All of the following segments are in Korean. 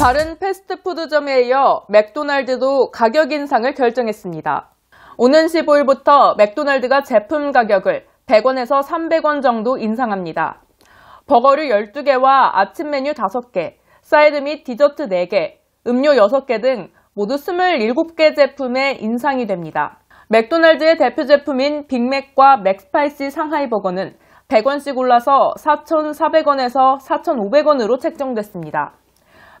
다른 패스트푸드점에 이어 맥도날드도 가격 인상을 결정했습니다. 오는 15일부터 맥도날드가 제품 가격을 100원에서 300원 정도 인상합니다. 버거류 12개와 아침 메뉴 5개, 사이드 및 디저트 4개, 음료 6개 등 모두 27개 제품에 인상이 됩니다. 맥도날드의 대표 제품인 빅맥과 맥스파이시 상하이 버거는 100원씩 올라서 4,400원에서 4,500원으로 책정됐습니다.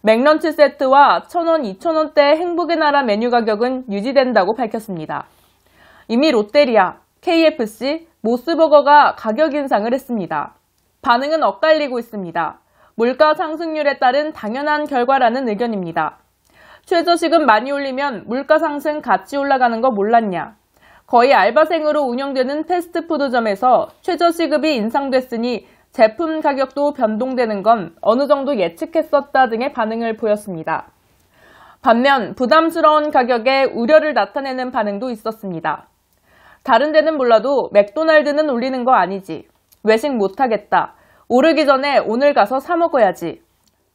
맥런치 세트와 1,000원, 2,000원대 행복의 나라 메뉴 가격은 유지된다고 밝혔습니다. 이미 롯데리아, KFC, 모스버거가 가격 인상을 했습니다. 반응은 엇갈리고 있습니다. 물가 상승률에 따른 당연한 결과라는 의견입니다. 최저시급 많이 올리면 물가 상승 같이 올라가는 거 몰랐냐? 거의 알바생으로 운영되는 패스트푸드점에서 최저시급이 인상됐으니 제품 가격도 변동되는 건 어느 정도 예측했었다 등의 반응을 보였습니다. 반면 부담스러운 가격에 우려를 나타내는 반응도 있었습니다. 다른 데는 몰라도 맥도날드는 올리는 거 아니지. 외식 못하겠다. 오르기 전에 오늘 가서 사먹어야지.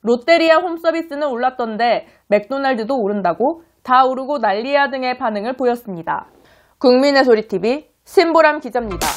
롯데리아 홈서비스는 올랐던데 맥도날드도 오른다고 다 오르고 난리야 등의 반응을 보였습니다. 국민의 소리TV 신보람 기자입니다.